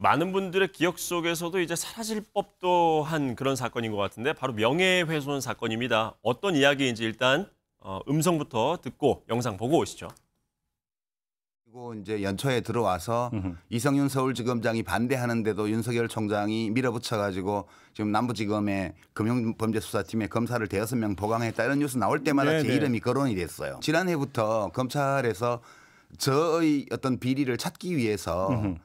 많은 분들의 기억 속에서도 이제 사라질 법도 한 그런 사건인 것 같은데 바로 명예훼손 사건입니다. 어떤 이야기인지 일단 어, 음성부터 듣고 영상 보고 오시죠. 그리고 이제 연초에 들어와서 으흠. 이성윤 서울지검장이 반대하는데도 윤석열 총장이 밀어붙여가지고 지금 남부지검의 금융범죄수사팀에 검사를 대여섯 명 보강했다 이런 뉴스 나올 때마다 네네. 제 이름이 거론이 됐어요. 지난해부터 검찰에서 저의 어떤 비리를 찾기 위해서 으흠.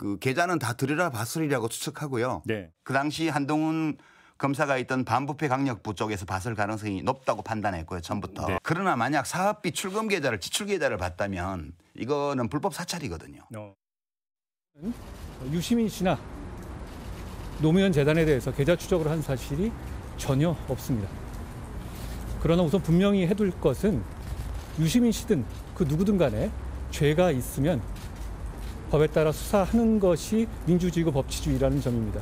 그 계좌는 다들여라 봤으리라고 추측하고요. 네. 그 당시 한동훈 검사가 있던 반부패 강력부 쪽에서 봤을 가능성이 높다고 판단했고요. 전부터. 네. 그러나 만약 사업비 출금 계좌를 지출 계좌를 봤다면 이거는 불법 사찰이거든요. 어. 유시민 씨나 노무현 재단에 대해서 계좌 추적을 한 사실이 전혀 없습니다. 그러나 우선 분명히 해둘 것은 유시민 씨든 그 누구든 간에 죄가 있으면 법에 따라 수사하는 것이 민주주의고 법치주의라는 점입니다.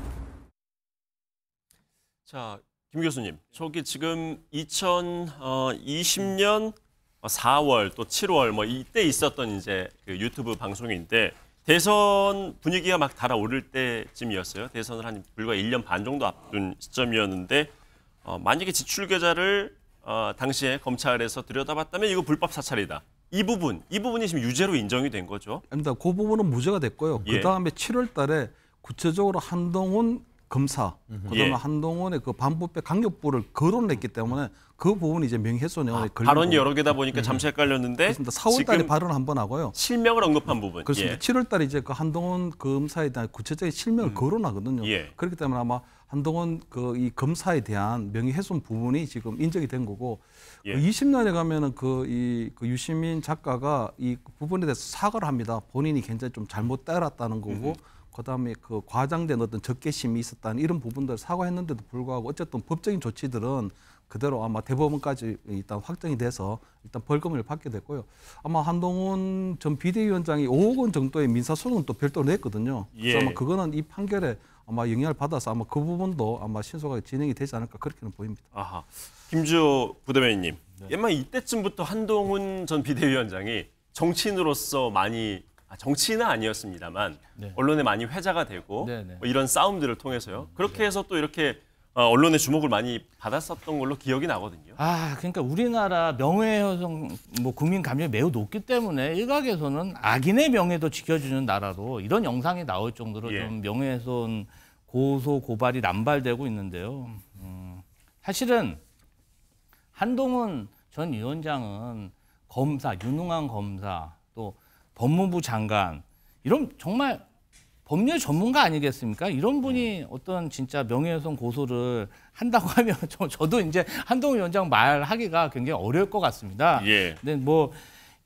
자, 김 교수님, 저기 지금 2020년 4월 또 7월 뭐 이때 있었던 이제 그 유튜브 방송인데 대선 분위기가 막 달아오를 때쯤이었어요. 대선을 한 불과 1년 반 정도 앞둔 시점이었는데 어, 만약에 지출 계좌를 어, 당시에 검찰에서 들여다봤다면 이거 불법 사찰이다. 이 부분, 이 부분이 지금 유죄로 인정이 된 거죠? 아닙니다. 그러니까 그 부분은 무죄가 됐고요. 예. 그 다음에 7월 달에 구체적으로 한동훈 검사, 그 다음에 예. 한동훈의 그 반부패 강력부를 거론했기 때문에 그 부분이 이제 명예훼손에 아, 발언이 여러 개다 보니까 예. 잠시 헷갈렸는데 그 4월달에 발언 한번 하고요. 실명을 언급한 부분. 그렇습니다. 예. 7월달에 이제 그 한동훈 검사에 대한 구체적인 실명을 음. 거론하거든요. 예. 그렇기 때문에 아마 한동훈 그 이 검사에 대한 명예훼손 부분이 지금 인정이 된 거고 예. 20년에 그 가면은 그이 그 유시민 작가가 이 부분에 대해서 사과를 합니다. 본인이 굉장히 좀 잘못 따랐다는 거고. 음 그다음에 그 과장된 어떤 적개심이 있었다는 이런 부분들 사과했는데도 불구하고 어쨌든 법적인 조치들은 그대로 아마 대법원까지 일단 확정이 돼서 일단 벌금을 받게 됐고요. 아마 한동훈 전 비대위원장이 5억 원 정도의 민사소송은 또 별도로 냈거든요. 그래서 예. 아마 그거는 이 판결에 아마 영향을 받아서 아마 그 부분도 아마 신속하게 진행이 되지 않을까 그렇게는 보입니다. 아하. 김주호 부대변인님. 옛말 네. 이때쯤부터 한동훈 전 비대위원장이 정치인으로서 많이 아, 정치인은 아니었습니다만 네. 언론에 많이 회자가 되고 네, 네. 뭐 이런 싸움들을 통해서요. 그렇게 네. 해서 또 이렇게 어, 언론의 주목을 많이 받았었던 걸로 기억이 나거든요. 아, 그러니까 우리나라 명예훼손 뭐 국민 감정이 매우 높기 때문에 일각에서는 악인의 명예도 지켜주는 나라로 이런 영상이 나올 정도로 예. 좀 명예훼손 고소 고발이 남발되고 있는데요. 음, 사실은 한동훈 전 위원장은 검사 유능한 검사 또 법무부 장관 이런 정말 법률 전문가 아니겠습니까? 이런 네. 분이 어떤 진짜 명예훼손 고소를 한다고 하면 저, 저도 이제 한동훈 위원장 말하기가 굉장히 어려울 것 같습니다. 예. 근데 뭐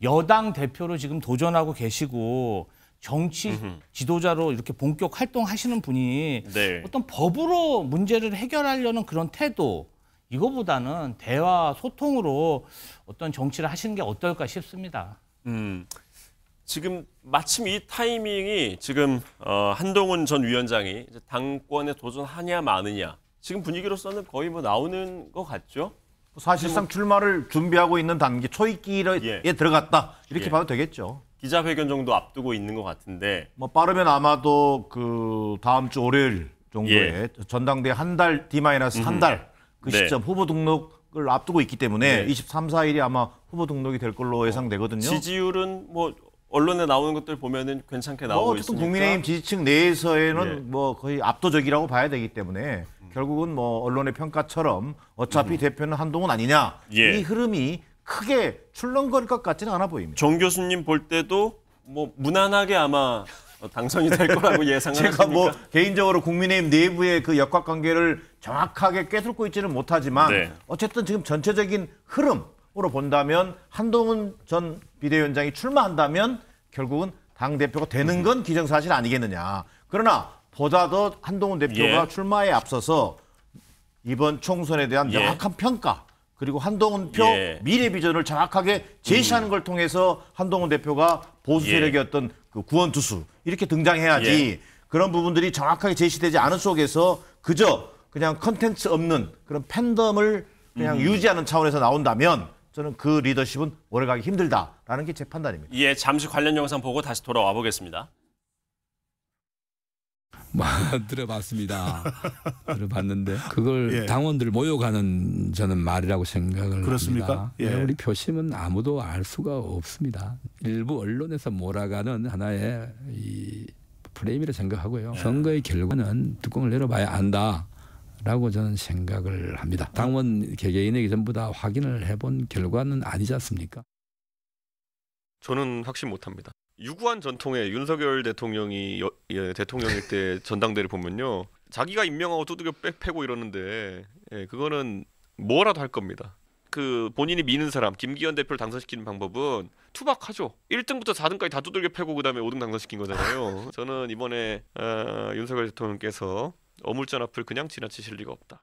여당 대표로 지금 도전하고 계시고 정치 지도자로 이렇게 본격 활동하시는 분이 네. 어떤 법으로 문제를 해결하려는 그런 태도 이거보다는 대화 소통으로 어떤 정치를 하시는 게 어떨까 싶습니다. 음. 지금 마침 이 타이밍이 지금 어, 한동훈 전 위원장이 당권에 도전하냐 마느냐 지금 분위기로서는 거의 뭐 나오는 것 같죠? 사실상 출마를 준비하고 있는 단계 초입기에 예. 들어갔다 이렇게 예. 봐도 되겠죠. 기자회견 정도 앞두고 있는 것 같은데 뭐 빠르면 아마도 그 다음 주 월요일 정도에 예. 전당대 한 달 D 마이너스 한 달그 네. 시점 후보 등록을 앞두고 있기 때문에 네. 23, 4일이 아마 후보 등록이 될 걸로 예상되거든요. 지지율은 뭐 언론에 나오는 것들 보면은 괜찮게 뭐 나오고 있습니다. 국민의힘 지지층 내에서는 예. 뭐 거의 압도적이라고 봐야 되기 때문에 음. 결국은 뭐 언론의 평가처럼 어차피 음. 대표는 한동훈 아니냐 예. 이 흐름이 크게 출렁거릴 것 같지는 않아 보입니다. 정 교수님 볼 때도 뭐 무난하게 아마 당선이 될 거라고 예상 뭐 하십니까? 뭐 개인적으로 국민의힘 내부의 그 역학 관계를 정확하게 꿰뚫고 있지는 못하지만 네. 어쨌든 지금 전체적인 흐름 으로 본다면 한동훈 전 비대위원장이 출마한다면 결국은 당 대표가 되는 건 기정사실 아니겠느냐. 그러나 보다 더 한동훈 대표가 예. 출마에 앞서서 이번 총선에 대한 예. 명확한 평가 그리고 한동훈 표 예. 미래 비전을 정확하게 제시하는 음. 걸 통해서 한동훈 대표가 보수 예. 세력이었던 그 구원투수 이렇게 등장해야지 예. 그런 부분들이 정확하게 제시되지 않은 속에서 그저 그냥 컨텐츠 없는 그런 팬덤을 그냥 음. 유지하는 차원에서 나온다면 저는 그 리더십은 오래가기 힘들다라는 게 제 판단입니다. 예, 잠시 관련 영상 보고 다시 돌아와 보겠습니다. 들어봤습니다. 들어봤는데 그걸 예. 당원들 모여가는 저는 말이라고 생각을 그렇습니까? 합니다. 예. 우리 표심은 아무도 알 수가 없습니다. 일부 언론에서 몰아가는 하나의 이 프레임이라 생각하고요. 예. 선거의 결과는 뚜껑을 열어봐야 안다. 라고 저는 생각을 합니다. 당원 개개인에게 전부 다 확인을 해본 결과는 아니지 않습니까? 저는 확신 못합니다. 유구한 전통에 윤석열 대통령이 여, 예, 대통령일 때 전당대를 보면요. 자기가 임명하고 두들겨 빼고 이러는데 예, 그거는 뭐라도 할 겁니다. 그 본인이 미는 사람 김기현 대표를 당선시키는 방법은 투박하죠. 1등부터 4등까지 다 두들겨 패고 그다음에 5등 당선시킨 거잖아요. 저는 이번에 어, 윤석열 대통령께서 어물전 앞을 그냥 지나치실 리가 없다.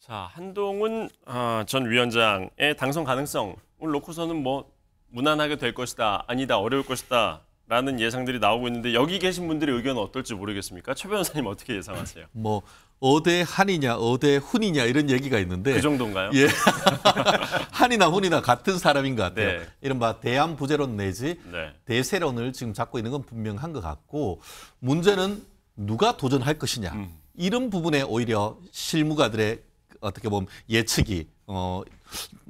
자 한동훈 아, 전 위원장의 당선 가능성을 놓고서는 뭐 무난하게 될 것이다 아니다 어려울 것이다 라는 예상들이 나오고 있는데 여기 계신 분들의 의견은 어떨지 모르겠습니까? 최 변호사님 어떻게 예상하세요? 뭐 어대 한이냐 어대 훈이냐 이런 얘기가 있는데 그 정도인가요? 예. 한이나 훈이나 같은 사람인 것 같아요. 네. 이른바 대한 부재론 내지 네. 대세론을 지금 잡고 있는 건 분명한 것 같고 문제는 누가 도전할 것이냐 음. 이런 부분에 오히려 실무가들의 어떻게 보면 예측이 어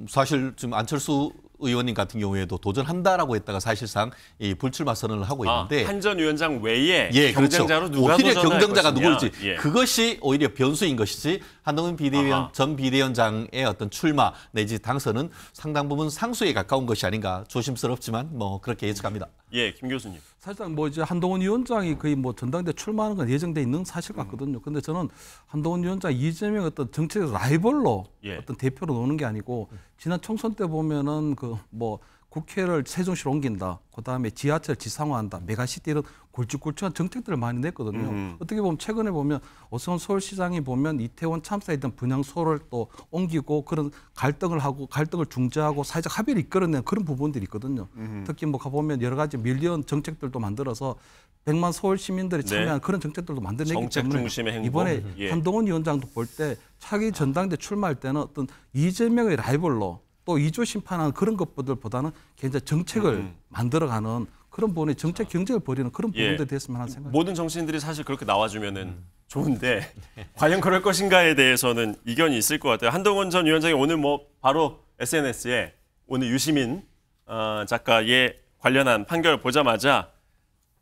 사실 지금 안철수 의원님 같은 경우에도 도전한다라고 했다가 사실상 이 불출마 선언을 하고 아, 있는데 아, 한전 위원장 외에 예, 그렇죠. 경쟁자로 그렇죠. 누가 오히려 경쟁자가 누구일지 예. 그것이 오히려 변수인 것이지 한동훈 비대위원 아하. 전 비대위원장의 어떤 출마 내지 당선은 상당 부분 상수에 가까운 것이 아닌가 조심스럽지만 뭐 그렇게 예측합니다. 예, 김 교수님. 사실상 뭐 이제 한동훈 위원장이 거의 뭐 전당대 출마하는 건 예정돼 있는 사실 음. 같거든요. 근데 저는 한동훈 위원장 이재명 어떤 정책 라이벌로 예. 어떤 대표로 노는 게 아니고 음. 지난 총선 때 보면은 그뭐 국회를 세종시로 옮긴다. 그다음에 지하철 지상화한다. 메가시티 이런 골쭉골쭉한 정책들을 많이 냈거든요. 음. 어떻게 보면 최근에 보면 오세훈 서울시장이 보면 이태원 참사에 있던 분양소를또 옮기고 그런 갈등을 하고 갈등을 중재하고 사회적 합의를 이끌어낸 그런 부분들이 있거든요. 음. 특히 뭐 가보면 여러 가지 밀리언 정책들도 만들어서 백만 서울 시민들이 네. 참여한 네. 그런 정책들도 만들어냈기 때문에 이번에 예. 한동훈 위원장도 볼 때 차기 전당대 출마할 때는 어떤 이재명의 라이벌로 또 이조 심판하는 그런 것들보다는 굉장히 정책을 음. 음. 만들어가는 그런 부분에 정책 경쟁을 벌이는 그런 예. 부분들에 대해서만 하는 생각. 모든 정치인들이 사실 그렇게 나와주면은 음. 좋은데 과연 그럴 것인가에 대해서는 이견이 있을 것 같아요. 한동원 전 위원장이 오늘 뭐 바로 SNS에 오늘 유시민 어, 작가의 관련한 판결을 보자마자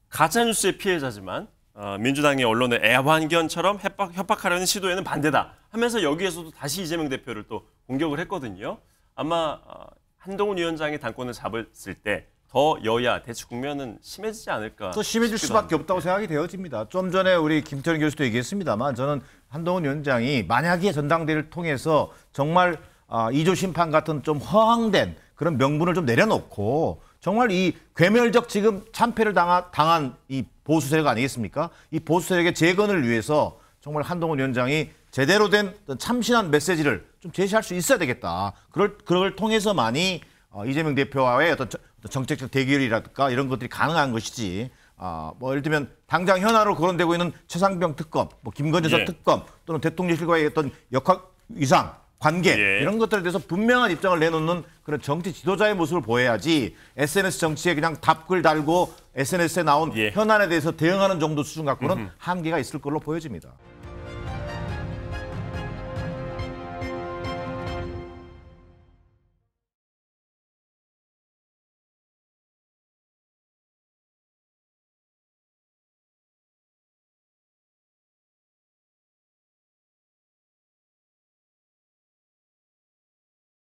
가짜뉴스의 피해자지만 어, 민주당의 언론의 애완견처럼 협박, 협박하려는 시도에는 반대다 하면서 여기에서도 다시 이재명 대표를 또 공격을 했거든요. 아마 어, 한동훈 위원장이 당권을 잡았을 때 더 여야 대치 국면은 심해지지 않을까. 더 심해질 수밖에 합니 없다고 생각이 되어집니다. 좀 전에 우리 김태현 교수도 얘기했습니다만 저는 한동훈 위원장이 만약에 전당대를 통해서 정말 아, 이조 심판 같은 좀 허황된 그런 명분을 좀 내려놓고 정말 이 괴멸적 지금 참패를 당한 이 보수 세력 아니겠습니까? 이 보수 세력의 재건을 위해서 정말 한동훈 위원장이 제대로 된 참신한 메시지를 좀 제시할 수 있어야 되겠다. 그걸 그걸 통해서 많이 어, 이재명 대표와의 어떤 정책적 대결이라든가 이런 것들이 가능한 것이지. 아, 뭐 예를 들면 당장 현안으로 거론되고 있는 최상병 특검, 뭐 김건희서 예. 특검 또는 대통령실과의 어떤 역학 위상 관계 예. 이런 것들에 대해서 분명한 입장을 내놓는 그런 정치 지도자의 모습을 보여야지 SNS 정치에 그냥 답글 달고 SNS에 나온 예. 현안에 대해서 대응하는 정도 수준 갖고는 음흠. 한계가 있을 걸로 보여집니다.